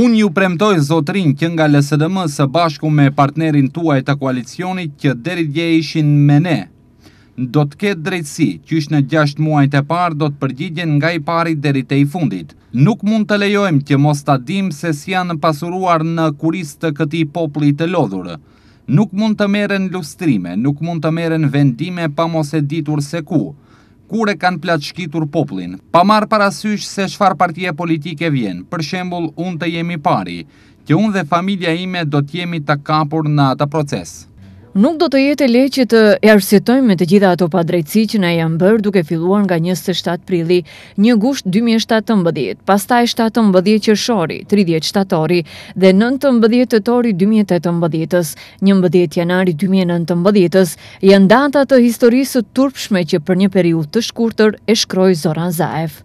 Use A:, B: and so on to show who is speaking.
A: Unë ju premtoj zotrin që nga LSDM së bashku me partnerin tuaj të koalicionit që deri dje ishin me ne. Do të ketë drejtësi që ishë në gjasht muajt e parë do të përgjigjen nga i parit deri të i fundit. Nuk mund të lejojmë që mos të dim se si janë pasuruar në kuris të këti popli të lodhurë. Nuk mund të meren lustrime, nuk mund të meren vendime pa mos e ditur se ku kur e kanë plat shkitur poplin. Pa marë parasysh se shfar partije politike vjen, për shembul unë të jemi pari, që unë dhe familja ime do t'jemi të kapur në atë proces.
B: Nuk do të jetë e që të e arsitojmë me të gjitha ato padrejtësi që në jam bërë duke filluar nga 27 prili, një gusht 2017, pastaj 17 qëshori, 30 qëtatori dhe 19 tori 2018, një mbëdhjet janari 2019, janë data të historisë të turpshme që për një periut të shkurtër e shkroj Zoran Zaev.